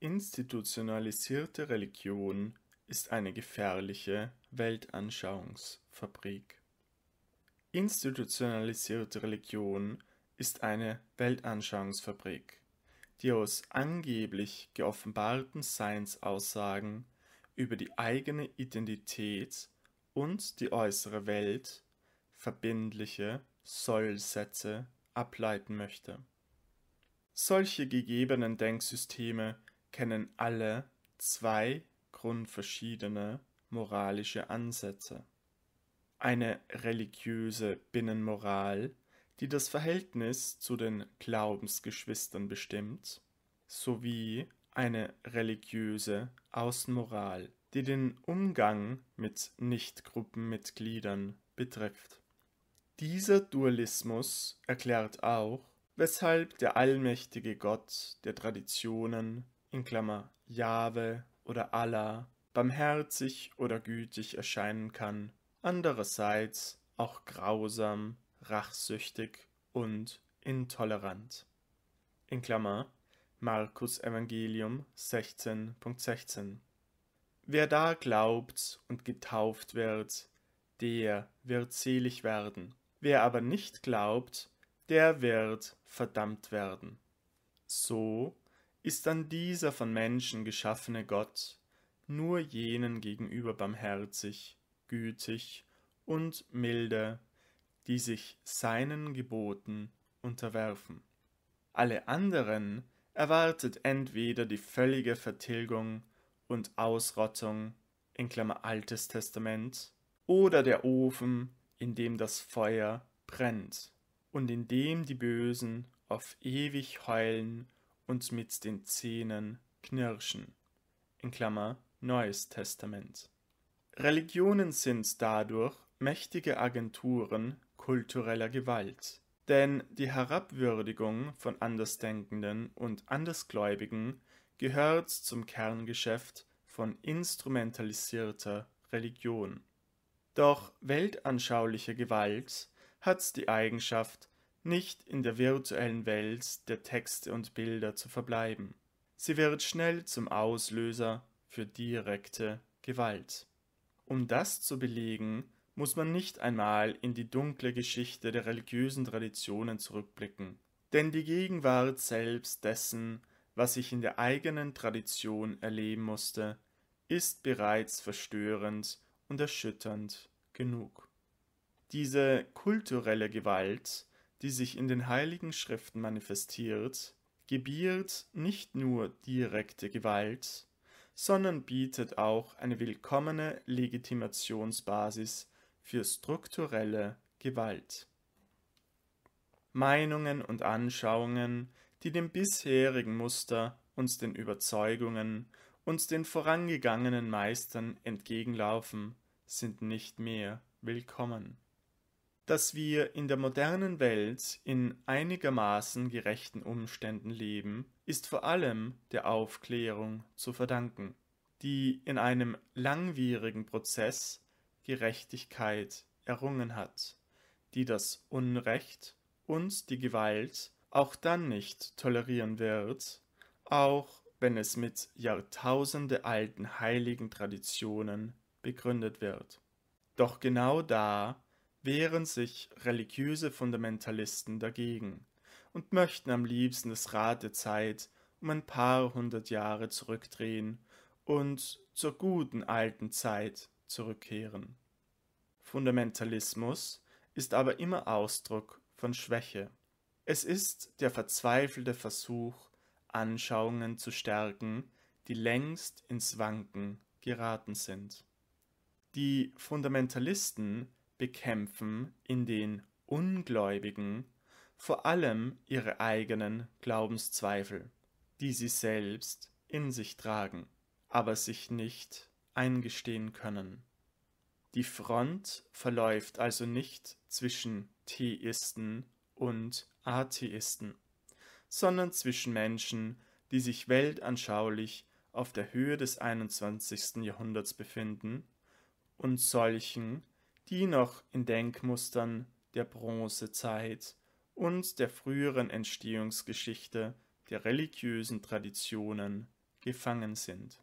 Institutionalisierte Religion ist eine gefährliche Weltanschauungsfabrik. Institutionalisierte Religion ist eine Weltanschauungsfabrik, die aus angeblich geoffenbarten Seinsaussagen über die eigene Identität und die äußere Welt verbindliche Sollsätze ableiten möchte. Solche gegebenen Denksysteme kennen alle zwei grundverschiedene moralische Ansätze. Eine religiöse Binnenmoral, die das Verhältnis zu den Glaubensgeschwistern bestimmt, sowie eine religiöse Außenmoral, die den Umgang mit Nichtgruppenmitgliedern betrifft. Dieser Dualismus erklärt auch, weshalb der allmächtige Gott der Traditionen in Klammer Jahwe oder Allah barmherzig oder gütig erscheinen kann, andererseits auch grausam, rachsüchtig und intolerant. In Klammer Markus Evangelium 16.16 .16. Wer da glaubt und getauft wird, der wird selig werden. Wer aber nicht glaubt, der wird verdammt werden. So ist dann dieser von Menschen geschaffene Gott nur jenen gegenüber barmherzig, gütig und milde, die sich seinen Geboten unterwerfen. Alle anderen erwartet entweder die völlige Vertilgung und Ausrottung in Klammer Altes Testament oder der Ofen, in dem das Feuer brennt und in dem die Bösen auf ewig heulen und mit den Zähnen knirschen. In Klammer, Neues Testament. Religionen sind dadurch mächtige Agenturen kultureller Gewalt, denn die Herabwürdigung von Andersdenkenden und Andersgläubigen gehört zum Kerngeschäft von instrumentalisierter Religion. Doch weltanschauliche Gewalt hat die Eigenschaft, nicht in der virtuellen Welt der Texte und Bilder zu verbleiben. Sie wird schnell zum Auslöser für direkte Gewalt. Um das zu belegen, muss man nicht einmal in die dunkle Geschichte der religiösen Traditionen zurückblicken, denn die Gegenwart selbst dessen, was ich in der eigenen Tradition erleben musste, ist bereits verstörend und erschütternd genug. Diese kulturelle Gewalt die sich in den heiligen Schriften manifestiert, gebiert nicht nur direkte Gewalt, sondern bietet auch eine willkommene Legitimationsbasis für strukturelle Gewalt. Meinungen und Anschauungen, die dem bisherigen Muster, und den Überzeugungen, und den vorangegangenen Meistern entgegenlaufen, sind nicht mehr willkommen dass wir in der modernen Welt in einigermaßen gerechten Umständen leben, ist vor allem der Aufklärung zu verdanken, die in einem langwierigen Prozess Gerechtigkeit errungen hat, die das Unrecht und die Gewalt auch dann nicht tolerieren wird, auch wenn es mit Jahrtausende alten heiligen Traditionen begründet wird. Doch genau da wehren sich religiöse Fundamentalisten dagegen und möchten am liebsten das Rad der Zeit um ein paar hundert Jahre zurückdrehen und zur guten alten Zeit zurückkehren. Fundamentalismus ist aber immer Ausdruck von Schwäche. Es ist der verzweifelte Versuch, Anschauungen zu stärken, die längst ins Wanken geraten sind. Die Fundamentalisten bekämpfen in den Ungläubigen vor allem ihre eigenen Glaubenszweifel, die sie selbst in sich tragen, aber sich nicht eingestehen können. Die Front verläuft also nicht zwischen Theisten und Atheisten, sondern zwischen Menschen, die sich weltanschaulich auf der Höhe des 21. Jahrhunderts befinden und solchen, die noch in Denkmustern der Bronzezeit und der früheren Entstehungsgeschichte der religiösen Traditionen gefangen sind